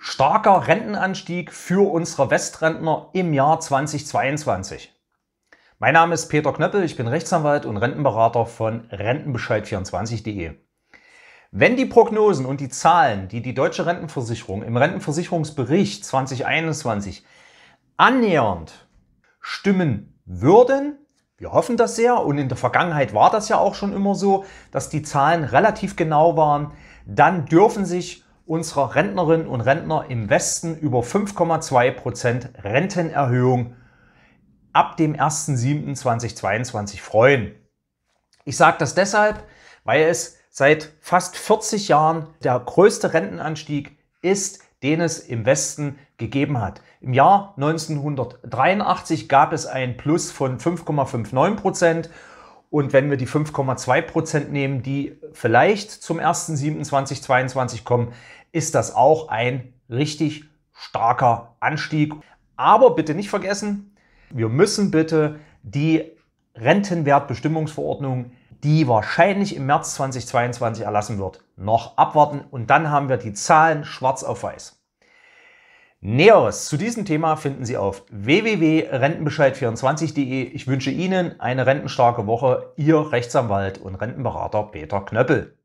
starker Rentenanstieg für unsere Westrentner im Jahr 2022. Mein Name ist Peter Knöppel, ich bin Rechtsanwalt und Rentenberater von Rentenbescheid24.de. Wenn die Prognosen und die Zahlen, die die deutsche Rentenversicherung im Rentenversicherungsbericht 2021 annähernd stimmen würden, wir hoffen das sehr und in der Vergangenheit war das ja auch schon immer so, dass die Zahlen relativ genau waren, dann dürfen sich unserer Rentnerinnen und Rentner im Westen über 5,2 Prozent Rentenerhöhung ab dem 1.7.2022 freuen. Ich sage das deshalb, weil es seit fast 40 Jahren der größte Rentenanstieg ist, den es im Westen gegeben hat. Im Jahr 1983 gab es ein Plus von 5,59 Prozent. Und wenn wir die 5,2 Prozent nehmen, die vielleicht zum 1.7.2022 kommen, ist das auch ein richtig starker Anstieg. Aber bitte nicht vergessen, wir müssen bitte die Rentenwertbestimmungsverordnung, die wahrscheinlich im März 2022 erlassen wird, noch abwarten und dann haben wir die Zahlen schwarz auf weiß. Näheres zu diesem Thema finden Sie auf www.rentenbescheid24.de. Ich wünsche Ihnen eine rentenstarke Woche. Ihr Rechtsanwalt und Rentenberater Peter Knöppel.